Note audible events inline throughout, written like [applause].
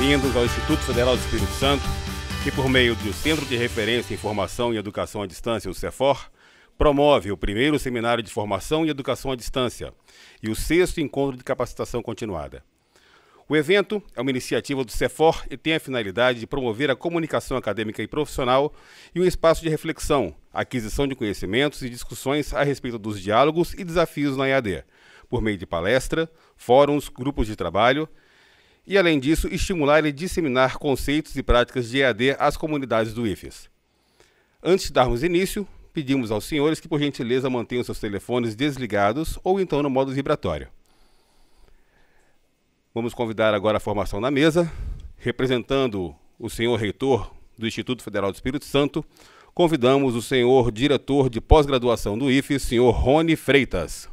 bem-vindos ao Instituto Federal do Espírito Santo, que por meio do Centro de Referência em Formação e Educação à Distância, o CEFOR, promove o primeiro seminário de formação e educação à distância e o sexto encontro de capacitação continuada. O evento é uma iniciativa do CEFOR e tem a finalidade de promover a comunicação acadêmica e profissional e um espaço de reflexão, aquisição de conhecimentos e discussões a respeito dos diálogos e desafios na EAD, por meio de palestra, fóruns, grupos de trabalho e, além disso, estimular e disseminar conceitos e práticas de EAD às comunidades do IFES. Antes de darmos início, pedimos aos senhores que, por gentileza, mantenham seus telefones desligados ou então no modo vibratório. Vamos convidar agora a formação na mesa, representando o senhor reitor do Instituto Federal do Espírito Santo, convidamos o senhor diretor de pós-graduação do IFES, senhor Rony Freitas.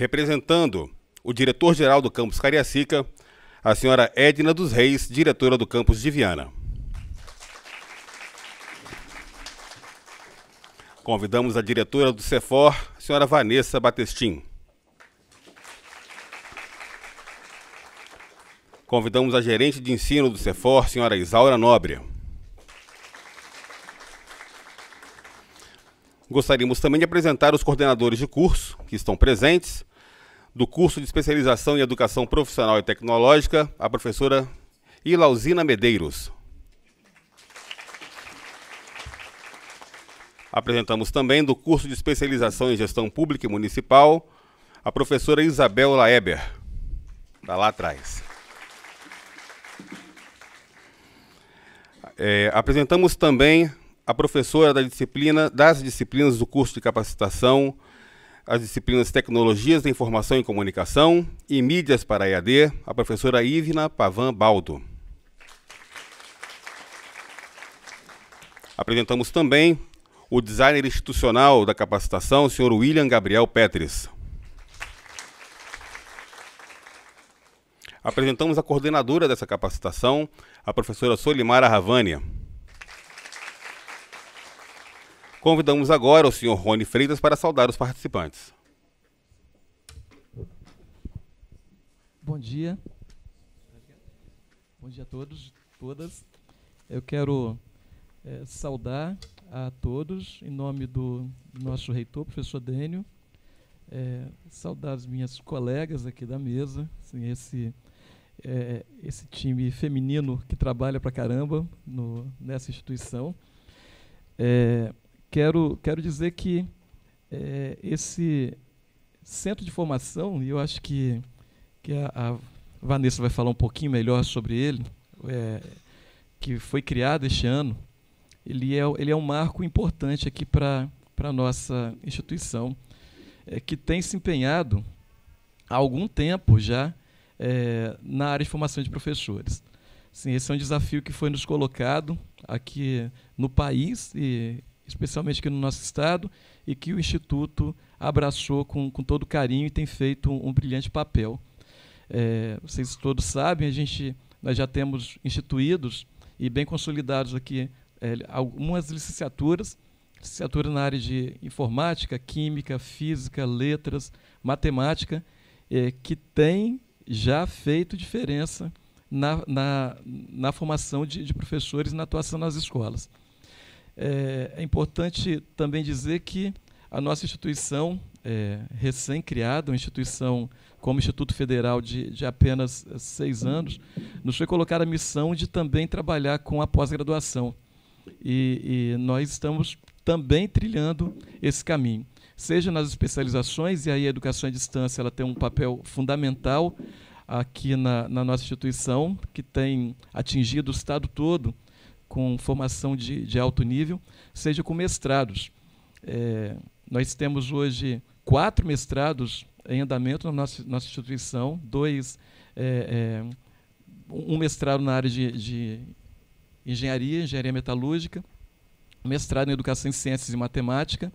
Representando o diretor-geral do campus Cariacica, a senhora Edna dos Reis, diretora do campus de Viana. Convidamos a diretora do CEFOR, a senhora Vanessa Batestin. Convidamos a gerente de ensino do CEFOR, senhora Isaura Nobre. Gostaríamos também de apresentar os coordenadores de curso que estão presentes do curso de especialização em educação profissional e tecnológica, a professora Ilauzina Medeiros. Apresentamos também do curso de especialização em gestão pública e municipal, a professora Isabel Laeber. Está lá atrás. É, apresentamos também a professora da disciplina, das disciplinas do curso de capacitação, as disciplinas Tecnologias da Informação e Comunicação e Mídias para EAD, a professora Ivna Pavan Baldo. Apresentamos também o designer institucional da capacitação, o senhor William Gabriel Petris. Apresentamos a coordenadora dessa capacitação, a professora Solimara Ravânia. Convidamos agora o senhor Rony Freitas para saudar os participantes. Bom dia. Bom dia a todos, todas. Eu quero é, saudar a todos, em nome do nosso reitor, professor Dênio, é, saudar as minhas colegas aqui da mesa, assim, esse, é, esse time feminino que trabalha pra caramba no, nessa instituição. É, quero, quero dizer que é, esse centro de formação, e eu acho que, que a, a, Vanessa vai falar um pouquinho melhor sobre ele, é, que foi criado este ano, ele é, ele é um marco importante aqui para a nossa instituição, é, que tem se empenhado há algum tempo já é, na área de formação de professores. Sim, esse é um desafio que foi nos colocado aqui no país e especialmente aqui no nosso estado, e que o Instituto abraçou com, com todo carinho e tem feito um, um brilhante papel. É, vocês todos sabem, a gente, nós já temos instituídos e bem consolidados aqui é, algumas licenciaturas, licenciatura na área de informática, química, física, letras, matemática, é, que tem já feito diferença na, na, na formação de, de professores e na atuação nas escolas. É, é, importante também dizer que a nossa instituição, é, recém-criada, uma instituição como Instituto Federal de, de apenas é, seis anos, nos foi colocada a missão de também trabalhar com a pós-graduação. E, e, nós estamos também trilhando esse caminho, seja nas especializações, e aí a educação à distância ela tem um papel fundamental aqui na, na nossa instituição, que tem atingido o Estado todo com formação de, de alto nível, seja com mestrados. É, nós temos hoje quatro mestrados em andamento na nossa, nossa instituição, dois, é, é, um mestrado na área de, de, engenharia, engenharia metalúrgica, mestrado em educação em ciências e matemática,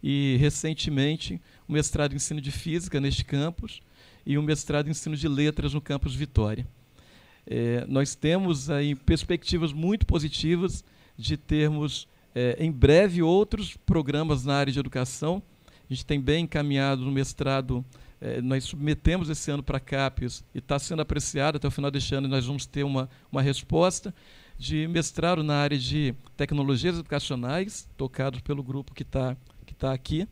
e recentemente um mestrado em ensino de física neste campus e um mestrado em ensino de letras no campus Vitória. É, nós temos aí perspectivas muito positivas de termos é, em breve outros programas na área de educação. A gente tem bem encaminhado no mestrado, é, nós submetemos esse ano para a CAPES e está sendo apreciado até o final deste ano, nós vamos ter uma, uma resposta de mestrado na área de tecnologias educacionais, tocado pelo grupo que está que tá aqui,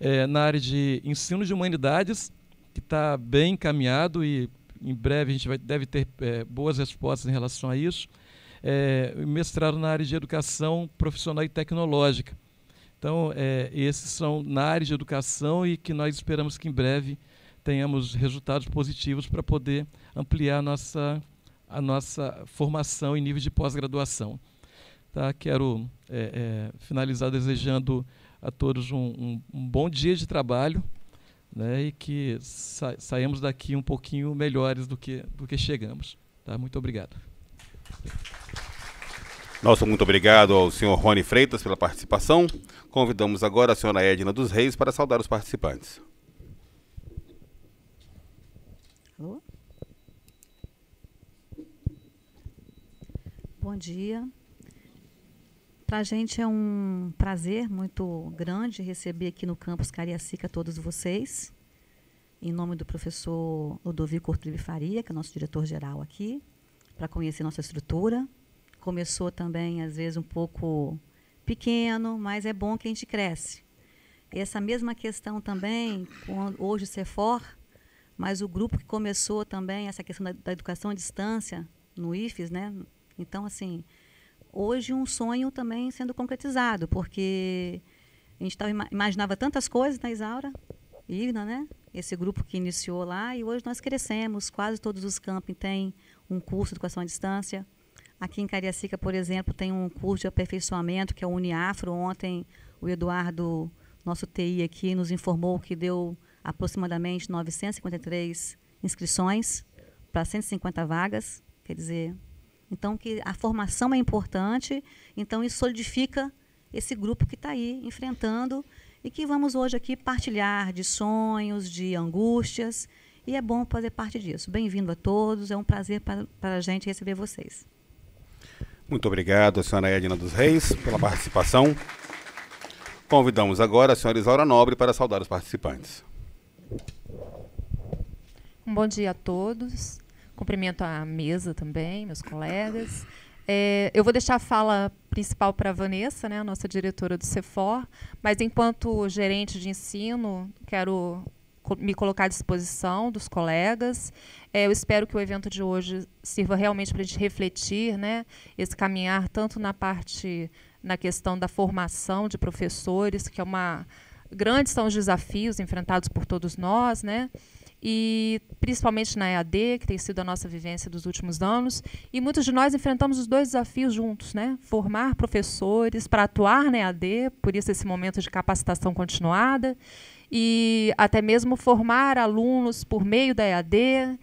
é, na área de ensino de humanidades, que está bem encaminhado e em breve a gente vai, deve ter é, boas respostas em relação a isso. É, mestrado na área de educação profissional e tecnológica. Então, é, esses são na área de educação e que nós esperamos que em breve tenhamos resultados positivos para poder ampliar a nossa, a nossa formação em nível de pós-graduação. Tá? Quero é, é, finalizar desejando a todos um, um, um bom dia de trabalho né, e que sa saímos daqui um pouquinho melhores do que, do que chegamos. Tá? Muito obrigado. Nosso muito obrigado ao senhor Rony Freitas pela participação. Convidamos agora a senhora Edna dos Reis para saudar os participantes. Alô? Bom dia. Para a gente é um prazer muito grande receber aqui no campus Cariacica todos vocês. Em nome do professor Ludovico Ortrive Faria, que é nosso diretor-geral aqui, para conhecer nossa estrutura. Começou também, às vezes, um pouco pequeno, mas é bom que a gente cresce. Essa mesma questão também, hoje o CEFOR, mas o grupo que começou também essa questão da, da educação à distância, no IFES, né? Então, assim, hoje um sonho também sendo concretizado, porque a gente tava, tá, imaginava tantas coisas na né, Isaura, Igna, né? Esse grupo que iniciou lá e hoje nós crescemos, quase todos os campos têm um curso de educação à distância. Aqui em Cariacica, por exemplo, tem um curso de aperfeiçoamento que é o Uniafro. Ontem o Eduardo, nosso TI aqui, nos informou que deu aproximadamente 953 inscrições para 150 vagas, quer dizer, então, que a formação é importante, então isso solidifica esse grupo que está aí enfrentando e que vamos hoje aqui partilhar de sonhos, de angústias, e é bom fazer parte disso. Bem-vindo a todos, é um prazer para, a gente receber vocês. Muito obrigado, senhora Edna dos Reis, pela participação. Convidamos agora a senhora Isaura Nobre para saudar os participantes. Um bom dia a todos. Cumprimento a mesa também, meus colegas. É, eu vou deixar a fala principal para a Vanessa, né, a nossa diretora do CEFOR, mas enquanto gerente de ensino, quero co me colocar à disposição dos colegas. É, eu espero que o evento de hoje sirva realmente para a gente refletir, né, esse caminhar tanto na parte, na questão da formação de professores, que é uma grandes são os desafios enfrentados por todos nós, né, e principalmente na EAD, que tem sido a nossa vivência dos últimos anos, e muitos de nós enfrentamos os dois desafios juntos, né? Formar professores para atuar na EAD, por isso esse momento de capacitação continuada, e até mesmo formar alunos por meio da EAD,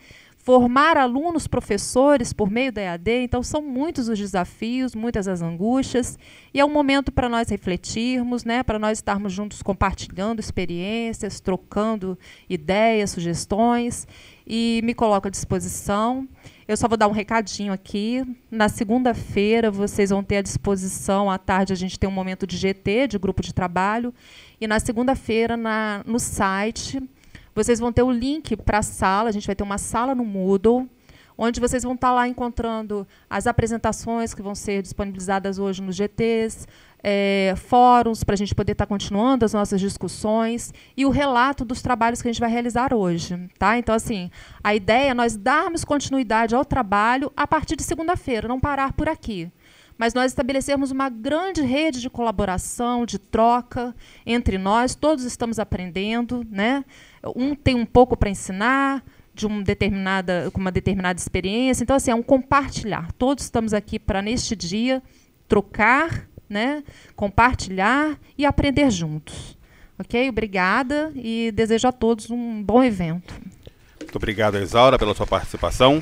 formar alunos professores por meio da EAD. Então, são muitos os desafios, muitas as angústias, e é um momento para nós refletirmos, né, para nós estarmos juntos compartilhando experiências, trocando ideias, sugestões, e me coloco à disposição. Eu só vou dar um recadinho aqui. Na segunda-feira, vocês vão ter à disposição, à tarde, a gente tem um momento de GT, de grupo de trabalho, e na segunda-feira, no site vocês vão ter o link para a sala, a gente vai ter uma sala no Moodle, onde vocês vão estar tá lá encontrando as apresentações que vão ser disponibilizadas hoje nos GTs, é, fóruns para a gente poder estar tá continuando as nossas discussões e o relato dos trabalhos que a gente vai realizar hoje. Tá? Então, assim, a ideia é nós darmos continuidade ao trabalho a partir de segunda-feira, não parar por aqui. Mas nós estabelecermos uma grande rede de colaboração, de troca entre nós, todos estamos aprendendo, né? um tem um pouco para ensinar de uma determinada, com uma determinada experiência. Então, assim, é um compartilhar. Todos estamos aqui para, neste dia, trocar, né, compartilhar e aprender juntos. Ok? Obrigada e desejo a todos um bom evento. Muito obrigado, Isaura, pela sua participação.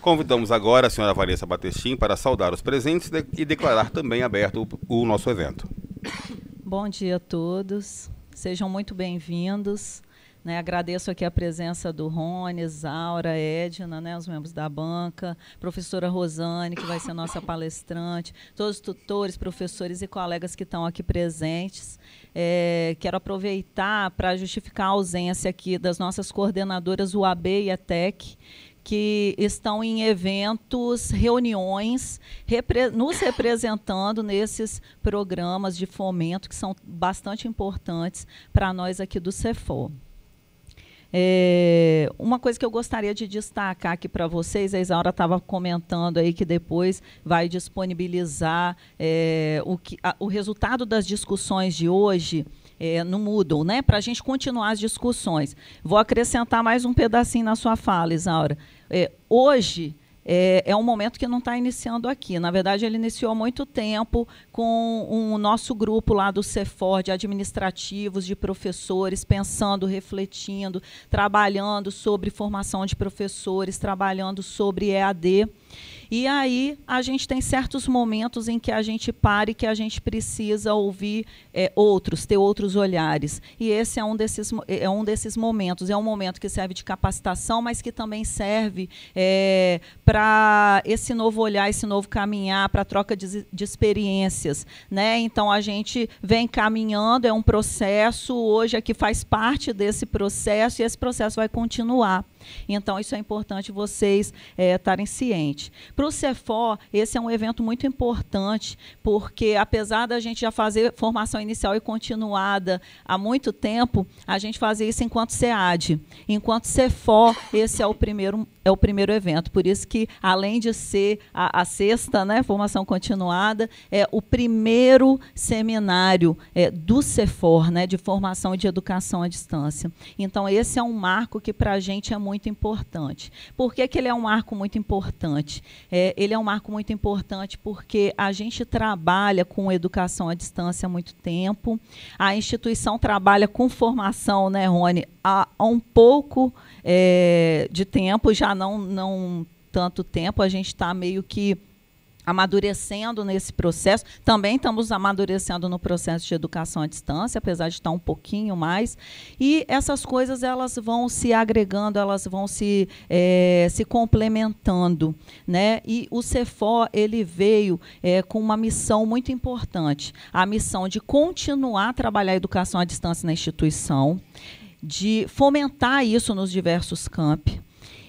Convidamos agora a senhora Vanessa Batestim para saudar os presentes e declarar também aberto o, o nosso evento. Bom dia a todos, sejam muito bem-vindos. Né, agradeço aqui a presença do Rony, Zaura, Edna, né, os membros da banca, professora Rosane, que vai ser nossa palestrante, todos os tutores, professores e colegas que estão aqui presentes. É, quero aproveitar para justificar a ausência aqui das nossas coordenadoras UAB e ETEC, que estão em eventos, reuniões, repre nos representando nesses programas de fomento que são bastante importantes para nós aqui do CEFOR. É, uma coisa que eu gostaria de destacar aqui para vocês, a Isaura estava comentando aí que depois vai disponibilizar é, o, que, a, o resultado das discussões de hoje. É, no Moodle, né? Para a gente continuar as discussões. Vou acrescentar mais um pedacinho na sua fala, Isaura. É, hoje, é, é um momento que não está iniciando aqui. Na verdade, ele iniciou há muito tempo com o um nosso grupo lá do CEFOR, de administrativos, de professores, pensando, refletindo, trabalhando sobre formação de professores, trabalhando sobre EAD. E aí a gente tem certos momentos em que a gente para e que a gente precisa ouvir é, outros, ter outros olhares. E esse é um, desses, é um desses momentos. É um momento que serve de capacitação, mas que também serve é, para para esse novo olhar, esse novo caminhar, para a troca de, de, experiências. Né? Então, a gente vem caminhando, é um processo, hoje aqui é faz parte desse processo e esse processo vai continuar. Então, isso é importante vocês eh, estarem é, cientes. Para o CEFOR, esse é um evento muito importante, porque apesar da gente já fazer formação inicial e continuada há muito tempo, a gente fazia isso enquanto SEAD. Enquanto CEFOR, esse é o primeiro é o primeiro evento. Por isso que, além de ser a, a sexta né, formação continuada, é o primeiro seminário é, do CEFOR, né, de formação e de educação à distância. Então, esse é um marco que, para a gente, é muito muito importante. Por que, que ele é um marco muito importante? É, ele é um marco muito importante porque a gente trabalha com educação à distância há muito tempo, a instituição trabalha com formação, né, Rony, há, há um pouco é, de tempo, já não, não tanto tempo, a gente está meio que amadurecendo nesse processo. Também estamos amadurecendo no processo de educação à distância, apesar de estar um pouquinho mais. E essas coisas elas vão se agregando, elas vão se, é, se complementando, né? E o CEFÓ ele veio é, com uma missão muito importante, a missão de continuar a trabalhar a educação à distância na instituição, de fomentar isso nos diversos campi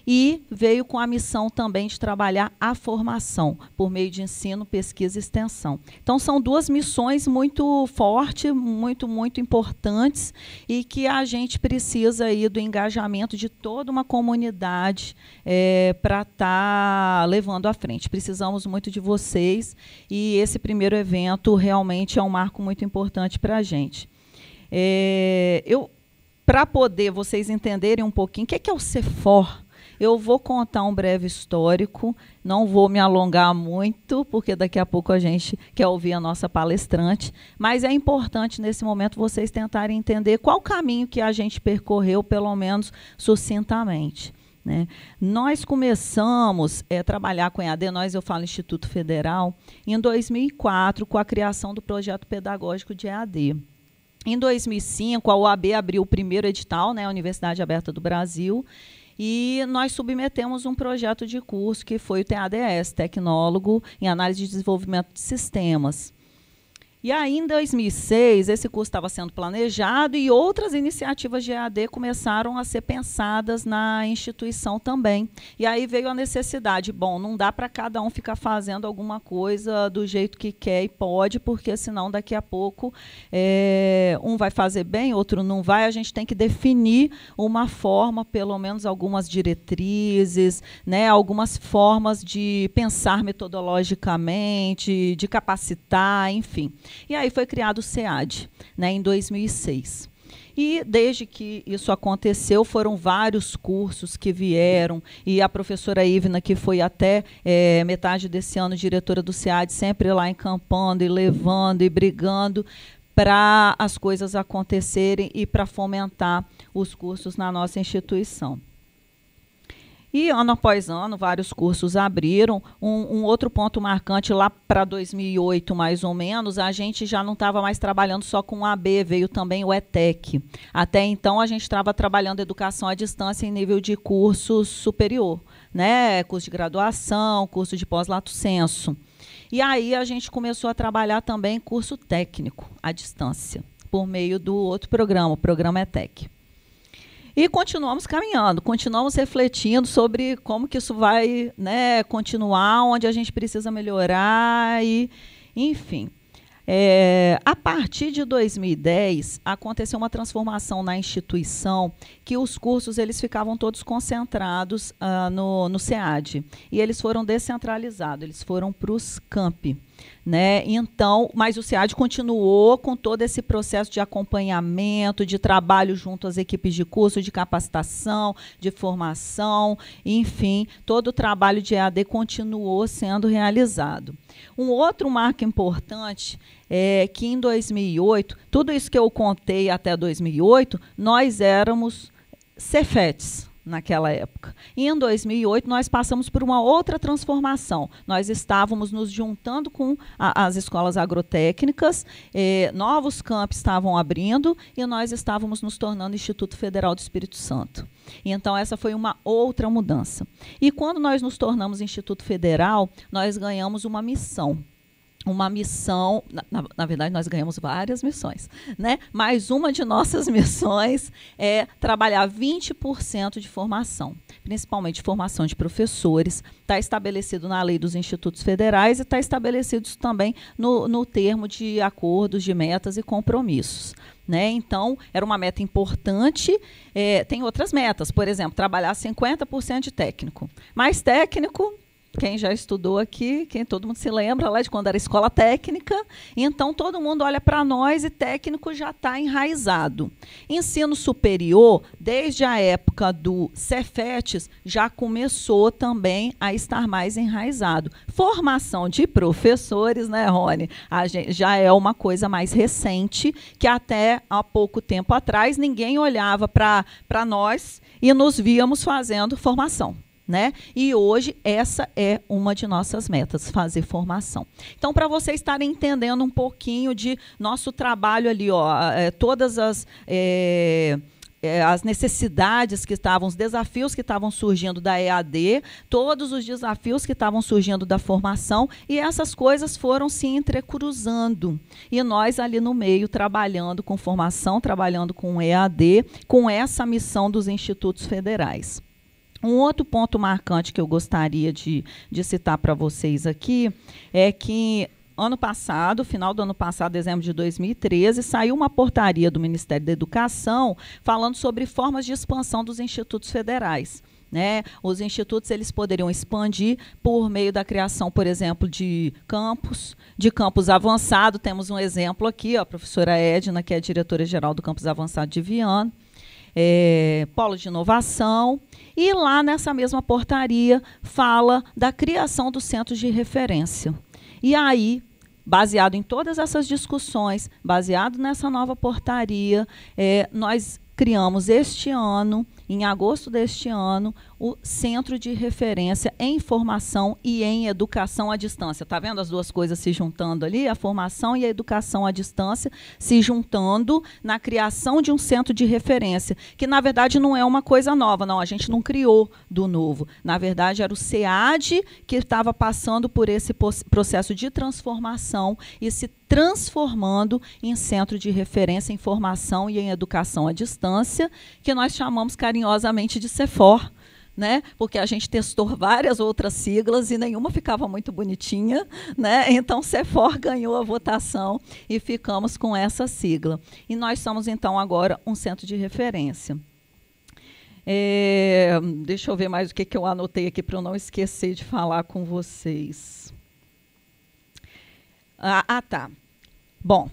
e veio com a missão também de trabalhar a formação por meio de ensino, pesquisa e extensão. Então são duas missões muito fortes, muito muito importantes e que a gente precisa aí do engajamento de toda uma comunidade é, eh, para estar tá levando à frente. Precisamos muito de vocês e esse primeiro evento realmente é um marco muito importante para a gente. É, eu para poder vocês entenderem um pouquinho o que é, que é o CEFOR, eu vou contar um breve histórico, não vou me alongar muito, porque daqui a pouco a gente quer ouvir a nossa palestrante, mas é importante nesse momento vocês tentarem entender qual caminho que a gente percorreu, pelo menos sucintamente. Né? Nós começamos a é, trabalhar com EAD, nós eu falo Instituto Federal, em 2004, com a criação do projeto pedagógico de EAD. Em 2005, a UAB abriu o primeiro edital, né, a Universidade Aberta do Brasil, e nós submetemos um projeto de curso que foi o TADS, Tecnólogo em Análise de Desenvolvimento de Sistemas. E aí, em 2006, esse curso estava sendo planejado e outras iniciativas de EAD começaram a ser pensadas na instituição também. E aí veio a necessidade: bom, não dá para cada um ficar fazendo alguma coisa do jeito que quer e pode, porque senão daqui a pouco é, um vai fazer bem, outro não vai. A gente tem que definir uma forma, pelo menos algumas diretrizes, né, algumas formas de pensar metodologicamente, de capacitar, enfim. E aí foi criado o SEAD, né, em 2006. E desde que isso aconteceu, foram vários cursos que vieram, e a professora Ivna, que foi até é, metade desse ano diretora do SEAD, sempre lá encampando e levando e brigando para as coisas acontecerem e para fomentar os cursos na nossa instituição. E ano após ano, vários cursos abriram. Um, um outro ponto marcante lá para 2008, mais ou menos, a gente já não estava mais trabalhando só com o AB, veio também o ETEC. Até então, a gente estava trabalhando educação à distância em nível de curso superior, né? curso de graduação, curso de pós-lato senso. E aí a gente começou a trabalhar também curso técnico à distância, por meio do outro programa, o programa ETEC. E continuamos caminhando, continuamos refletindo sobre como que isso vai né, continuar, onde a gente precisa melhorar, e, enfim. É, a partir de 2010 aconteceu uma transformação na instituição que os cursos eles ficavam todos concentrados ah, no, no SEAD e eles foram descentralizados, eles foram para os campi. Né? Então, mas o SEAD continuou com todo esse processo de acompanhamento, de trabalho junto às equipes de curso, de capacitação, de formação, enfim, todo o trabalho de EAD continuou sendo realizado. Um outro marco importante é que em 2008, tudo isso que eu contei até 2008, nós éramos Cefetes, naquela época. E em 2008 nós passamos por uma outra transformação. Nós estávamos nos juntando com a, as escolas agrotécnicas, eh, novos campos estavam abrindo e nós estávamos nos tornando Instituto Federal do Espírito Santo. E então essa foi uma outra mudança. E quando nós nos tornamos Instituto Federal, nós ganhamos uma missão uma missão, na, na, verdade nós ganhamos várias missões, né? Mas uma de nossas [laughs] missões é trabalhar 20% de formação, principalmente formação de professores, está estabelecido na lei dos institutos federais e está estabelecido também no, no termo de acordos, de metas e compromissos. Né? Então, era uma meta importante. É, tem outras metas, por exemplo, trabalhar 50% de técnico. Mais técnico, quem já estudou aqui, quem todo mundo se lembra lá de quando era escola técnica, então todo mundo olha para nós e técnico já está enraizado. Ensino superior, desde a época do Cefetes, já começou também a estar mais enraizado. Formação de professores, né, Rony? já é uma coisa mais recente, que até há pouco tempo atrás ninguém olhava para nós e nos víamos fazendo formação né? E hoje essa é uma de nossas metas, fazer formação. Então, para vocês estarem entendendo um pouquinho de nosso trabalho ali, ó, é, todas as é, é as necessidades que estavam, os desafios que estavam surgindo da EAD, todos os desafios que estavam surgindo da formação, e essas coisas foram se entrecruzando. E nós ali no meio, trabalhando com formação, trabalhando com EAD, com essa missão dos institutos federais. Um outro ponto marcante que eu gostaria de, de citar para vocês aqui é que ano passado, final do ano passado, dezembro de 2013, saiu uma portaria do Ministério da Educação falando sobre formas de expansão dos institutos federais. Né? Os institutos eles poderiam expandir por meio da criação, por exemplo, de campos, de campus avançado. Temos um exemplo aqui, ó, a professora Edna, que é diretora-geral do campus avançado de Viana é, polo de inovação. E lá nessa mesma portaria fala da criação dos centros de referência. E aí, baseado em todas essas discussões, baseado nessa nova portaria, é, nós criamos este ano em agosto deste ano, o Centro de Referência em Formação e em Educação à Distância. Está vendo as duas coisas se juntando ali? A formação e a educação à distância se juntando na criação de um centro de referência, que na verdade não é uma coisa nova, não. A gente não criou do novo. Na verdade, era o SEAD que estava passando por esse processo de transformação e se transformando em centro de referência em formação e em educação à distância, que nós chamamos carinho carinhosamente de CEFOR, né? Porque a gente testou várias outras siglas e nenhuma ficava muito bonitinha, né? Então CEFOR ganhou a votação e ficamos com essa sigla. E nós somos então agora um centro de referência. É, deixa eu ver mais o que, que eu anotei aqui para eu não esquecer de falar com vocês. Ah, ah tá. Bom,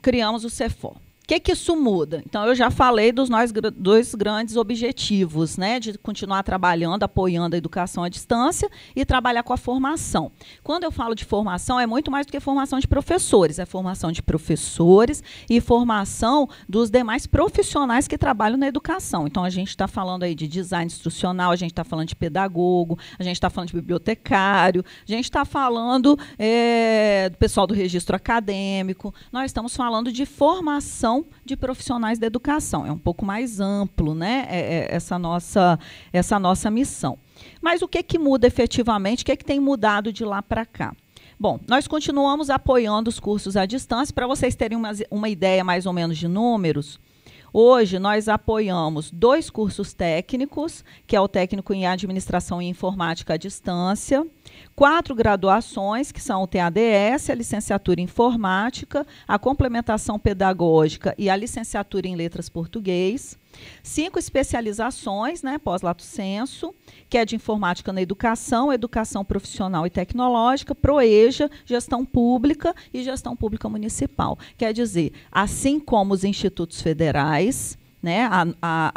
criamos o CEFOR. O que, que isso muda? Então, eu já falei dos nós, dois grandes objetivos, né? De continuar trabalhando, apoiando a educação à distância e trabalhar com a formação. Quando eu falo de formação, é muito mais do que formação de professores, é formação de professores e formação dos demais profissionais que trabalham na educação. Então, a gente está falando aí de design instrucional, a gente está falando de pedagogo, a gente está falando de bibliotecário, a gente está falando é, do pessoal do registro acadêmico, nós estamos falando de formação formação de profissionais da educação. É um pouco mais amplo, né? É, é essa nossa essa nossa missão. Mas o que que muda efetivamente? O que que tem mudado de lá para cá? Bom, nós continuamos apoiando os cursos à distância. Para vocês terem uma, uma ideia mais ou menos de números, Hoje nós apoiamos dois cursos técnicos, que é o técnico em administração e informática à distância quatro graduações, que são o TADS, a licenciatura em informática, a complementação pedagógica e a licenciatura em letras português. Cinco especializações, né, pós-lato senso, que é de informática na educação, educação profissional e tecnológica, proeja, gestão pública e gestão pública municipal. Quer dizer, assim como os institutos federais, né, a, a,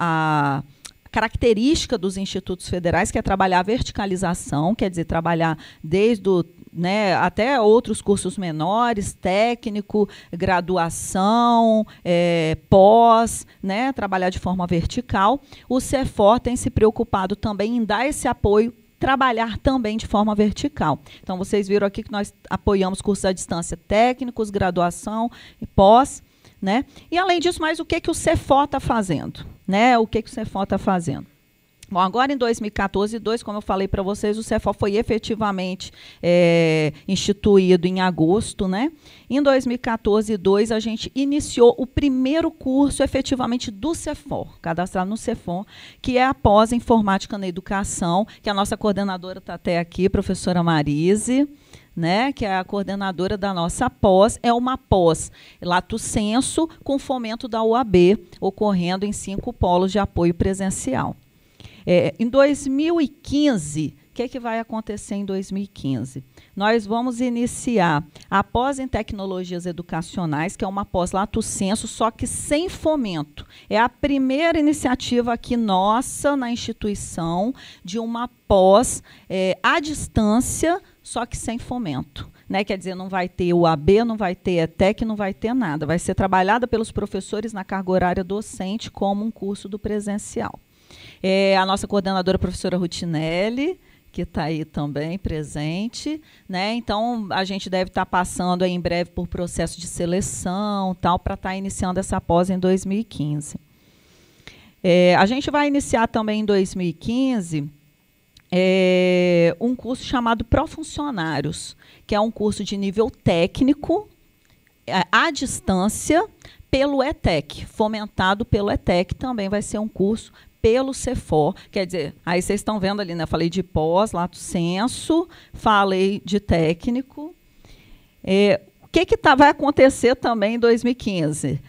a característica dos institutos federais, que é trabalhar a verticalização, quer dizer, trabalhar desde o né, até outros cursos menores, técnico, graduação, é, pós, né, trabalhar de forma vertical. O CEFOR tem se preocupado também em dar esse apoio trabalhar também de forma vertical. Então, vocês viram aqui que nós apoiamos cursos à distância técnicos, graduação e pós. Né? E, além disso, mais o que, é que o Cefor está fazendo? né, o que, que o Cefó está fazendo. Bom, agora em 2014 2, como eu falei para vocês, o Cefó foi efetivamente é, instituído em agosto, né? Em 2014 2, a gente iniciou o primeiro curso efetivamente do Cefó, cadastrado no Cefó, que é a pós informática na educação, que a nossa coordenadora está até aqui, professora Marise né, que é a coordenadora da nossa pós, é uma pós lato senso com fomento da UAB, ocorrendo em cinco polos de apoio presencial. É, em 2015, o que, é que vai acontecer em 2015? Nós vamos iniciar a pós em tecnologias educacionais, que é uma pós lato senso, só que sem fomento. É a primeira iniciativa aqui nossa na instituição de uma pós é, à distância só que sem fomento. Né? Quer dizer, não vai ter o AB, não vai ter ETEC, não vai ter nada. Vai ser trabalhada pelos professores na carga horária docente como um curso do presencial. É, a nossa coordenadora, a professora Rutinelli, que está aí também presente, né? Então a gente deve estar tá passando em breve por processo de seleção, tal, para estar tá iniciando essa pós em 2015. É, a gente vai iniciar também em 2015 é, um curso chamado Profuncionários, que é um curso de nível técnico é, à distância pelo ETEC, fomentado pelo ETEC, também vai ser um curso pelo CEFOR, quer dizer, aí vocês estão vendo ali, né? Falei de pós, lato senso, falei de técnico. É, o que, que tá, vai acontecer também em 2015?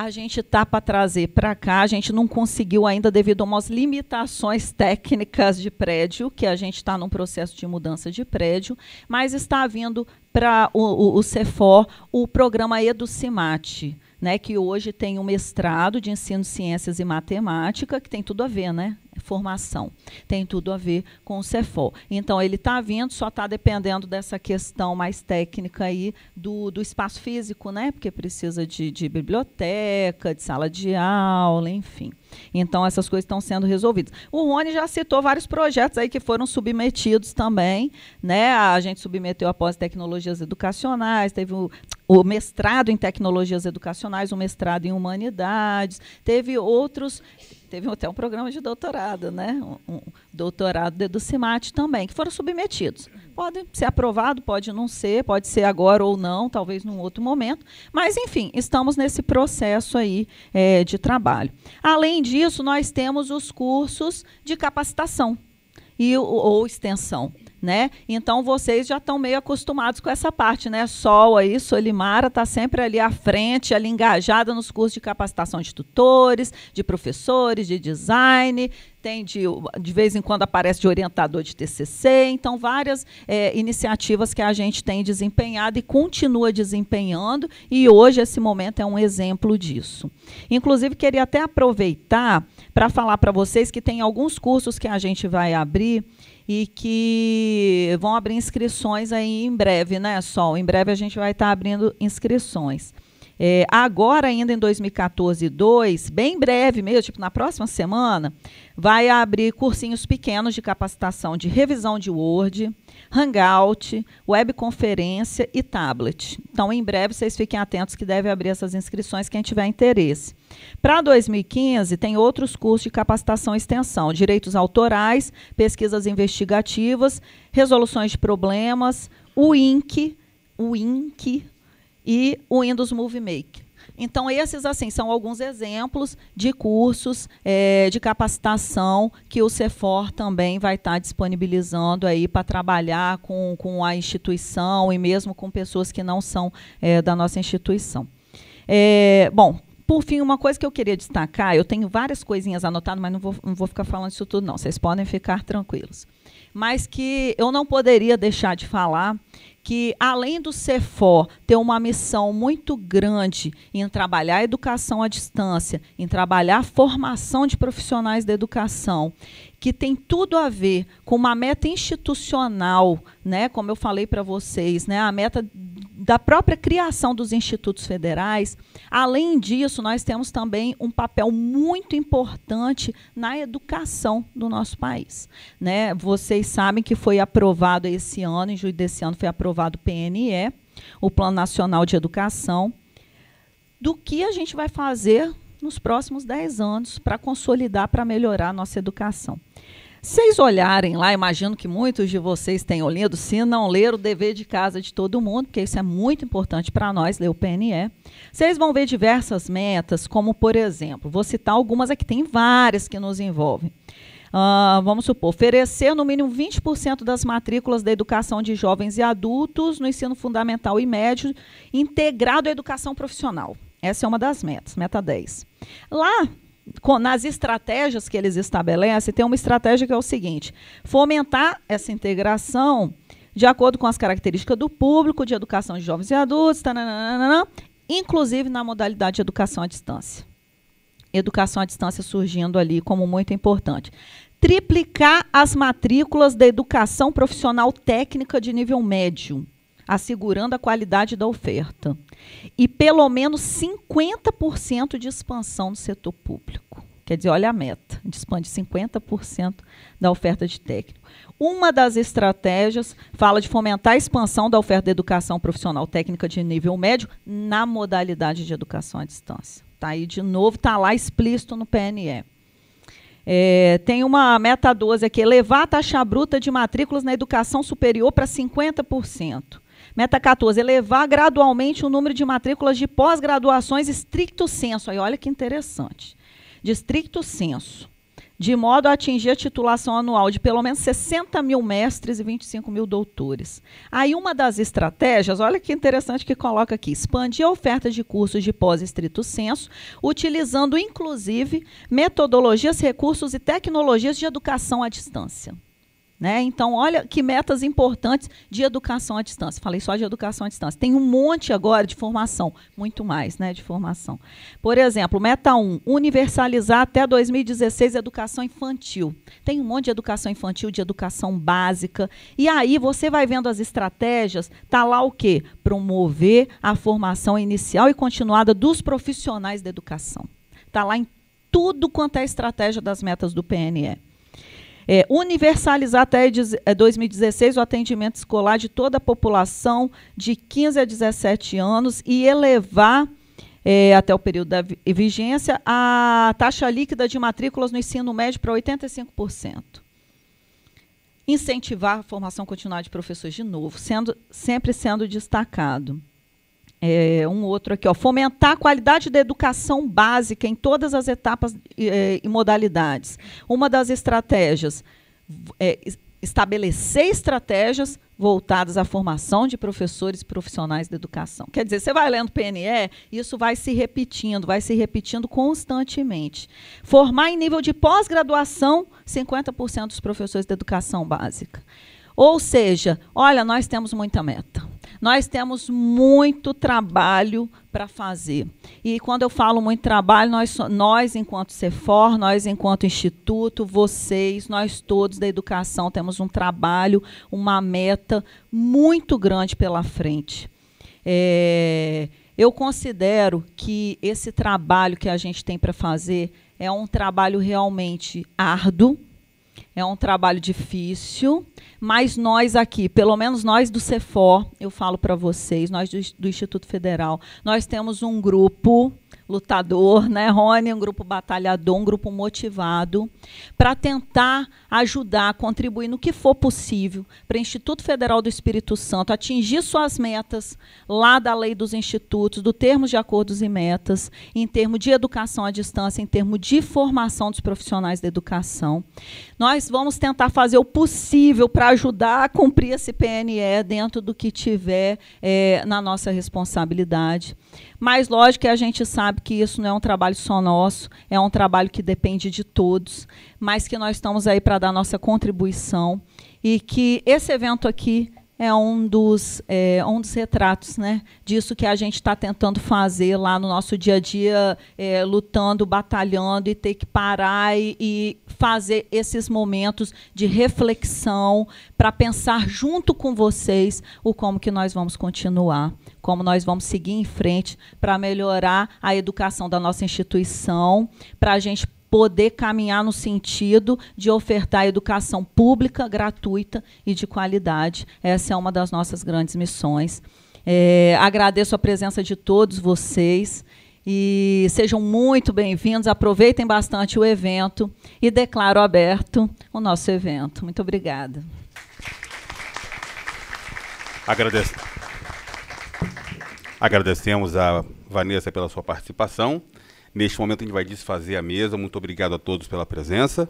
a gente está para trazer para cá, a gente não conseguiu ainda devido a umas limitações técnicas de prédio, que a gente está num processo de mudança de prédio, mas está vindo para o, o, o CEFOR o programa EduCimate, né, que hoje tem um mestrado de ensino ciências e matemática, que tem tudo a ver, né? formação. Tem tudo a ver com o CEFOL. Então, ele está vindo, só está dependendo dessa questão mais técnica aí do, do espaço físico, né? Porque precisa de, de biblioteca, de sala de aula, enfim. Então, essas coisas estão sendo resolvidas. O Rony já citou vários projetos aí que foram submetidos também. Né? A gente submeteu a pós-tecnologias educacionais, teve o, o mestrado em tecnologias educacionais, o mestrado em humanidades, teve outros teve até um programa de doutorado, né? Um, um doutorado do Cimate também, que foram submetidos pode ser aprovado, pode não ser, pode ser agora ou não, talvez num outro momento. Mas, enfim, estamos nesse processo aí é, de trabalho. Além disso, nós temos os cursos de capacitação e, ou extensão né? Então vocês já estão meio acostumados com essa parte, né? Sol aí, Solimara está sempre ali à frente, ali engajada nos cursos de capacitação de tutores, de professores, de design, tem de, de vez em quando aparece de orientador de TCC, então várias é, iniciativas que a gente tem desempenhado e continua desempenhando, e hoje esse momento é um exemplo disso. Inclusive, queria até aproveitar para falar para vocês que tem alguns cursos que a gente vai abrir e que vão abrir inscrições aí em breve, né, Sol? Em breve a gente vai estar tá abrindo inscrições. É, agora, ainda em 2014 2, bem breve mesmo, tipo na próxima semana, vai abrir cursinhos pequenos de capacitação de revisão de Word, Hangout, webconferência e tablet. Então, em breve, vocês fiquem atentos que deve abrir essas inscrições quem tiver interesse. Para 2015, tem outros cursos de capacitação e extensão: direitos autorais, pesquisas investigativas, resoluções de problemas, o INC, o INC e o Windows Movie Maker. Então, esses assim são alguns exemplos de cursos é, de capacitação que o CEFOR também vai estar tá disponibilizando aí para trabalhar com, com a instituição e mesmo com pessoas que não são é, da nossa instituição. É, bom, por fim, uma coisa que eu queria destacar, eu tenho várias coisinhas anotadas, mas não vou, não vou ficar falando isso tudo, não. Vocês podem ficar tranquilos. Mas que eu não poderia deixar de falar que, além do CEFOR ter uma missão muito grande em trabalhar a educação à distância, em trabalhar a formação de profissionais da educação, que tem tudo a ver com uma meta institucional, né? Como eu falei para vocês, né? A meta da própria criação dos institutos federais. Além disso, nós temos também um papel muito importante na educação do nosso país. Né? Vocês sabem que foi aprovado esse ano, em julho desse ano, foi aprovado o PNE, o Plano Nacional de Educação. Do que a gente vai fazer nos próximos 10 anos para consolidar, para melhorar a nossa educação? vocês olharem lá, imagino que muitos de vocês tenham lido, se não ler o dever de casa de todo mundo, porque isso é muito importante para nós, ler o PNE. Vocês vão ver diversas metas, como, por exemplo, vou citar algumas aqui, tem várias que nos envolvem. Uh, vamos supor, oferecer no mínimo 20% das matrículas da educação de jovens e adultos no ensino fundamental e médio, integrado à educação profissional. Essa é uma das metas, meta 10. Lá nas estratégias que eles estabelecem, tem uma estratégia que é o seguinte: fomentar essa integração de acordo com as características do público, de educação de jovens e adultos, tananana, inclusive na modalidade de educação à distância. Educação à distância surgindo ali como muito importante. Triplicar as matrículas da educação profissional técnica de nível médio assegurando a qualidade da oferta. E pelo menos 50% de expansão no setor público. Quer dizer, olha a meta, a gente expande 50% da oferta de técnico. Uma das estratégias fala de fomentar a expansão da oferta de educação profissional técnica de nível médio na modalidade de educação à distância. Tá aí de novo, está lá explícito no PNE. É, tem uma meta 12 aqui, elevar a taxa bruta de matrículas na educação superior para 50%. Meta 14, elevar gradualmente o número de matrículas de pós-graduações estricto senso. Aí olha que interessante. De estricto senso. De modo a atingir a titulação anual de pelo menos 60 mil mestres e 25 mil doutores. Aí uma das estratégias, olha que interessante que coloca aqui, expandir a oferta de cursos de pós-estrito senso, utilizando inclusive metodologias, recursos e tecnologias de educação à distância. Né? Então, olha que metas importantes de educação à distância. Falei só de educação à distância. Tem um monte agora de formação, muito mais né, de formação. Por exemplo, meta 1, universalizar até 2016 educação infantil. Tem um monte de educação infantil, de educação básica. E aí você vai vendo as estratégias, está lá o quê? Promover a formação inicial e continuada dos profissionais da educação. Está lá em tudo quanto é estratégia das metas do PNE. É, universalizar até 2016 é, o atendimento escolar de toda a população de 15 a 17 anos e elevar é, até o período da vigência a taxa líquida de matrículas no ensino médio para 85% incentivar a formação continuada de professores de novo, sendo, sempre sendo destacado. É, um outro aqui, ó, fomentar a qualidade da educação básica em todas as etapas é, e modalidades. Uma das estratégias é estabelecer estratégias voltadas à formação de professores e profissionais da educação. Quer dizer, você vai lendo PNE, isso vai se repetindo, vai se repetindo constantemente. Formar em nível de pós-graduação 50% dos professores da educação básica. Ou seja, olha, nós temos muita meta nós temos muito trabalho para fazer. E quando eu falo muito trabalho, nós, nós enquanto CEFOR, nós enquanto Instituto, vocês, nós todos da educação temos um trabalho, uma meta muito grande pela frente. É, eu considero que esse trabalho que a gente tem para fazer é um trabalho realmente árduo, é um trabalho difícil, mas nós aqui, pelo menos nós do CEFOR, eu falo para vocês, nós do, do, Instituto Federal, nós temos um grupo lutador, né, Rony, um grupo batalhador, um grupo motivado, para tentar ajudar, contribuir no que for possível para o Instituto Federal do Espírito Santo atingir suas metas lá da lei dos institutos, do termos de acordos e metas, em termos de educação à distância, em termos de formação dos profissionais da educação. Nós vamos tentar fazer o possível para ajudar a cumprir esse PNE dentro do que tiver é, na nossa responsabilidade. Mas, lógico, que a gente sabe que isso não é um trabalho só nosso, é um trabalho que depende de todos, mas que nós estamos aí para dar nossa contribuição e que esse evento aqui é um dos, é, um dos retratos né, disso que a gente está tentando fazer lá no nosso dia a dia, é, lutando, batalhando e ter que parar e, e fazer esses momentos de reflexão para pensar junto com vocês o como que nós vamos continuar, como nós vamos seguir em frente para melhorar a educação da nossa instituição, para a gente poder caminhar no sentido de ofertar educação pública, gratuita e de qualidade. Essa é uma das nossas grandes missões. É, agradeço a presença de todos vocês e sejam muito bem-vindos. Aproveitem bastante o evento e declaro aberto o nosso evento. Muito obrigada. Agradeço. Agradecemos a Vanessa pela sua participação. Neste momento a gente vai desfazer a mesa. Muito obrigado a todos pela presença.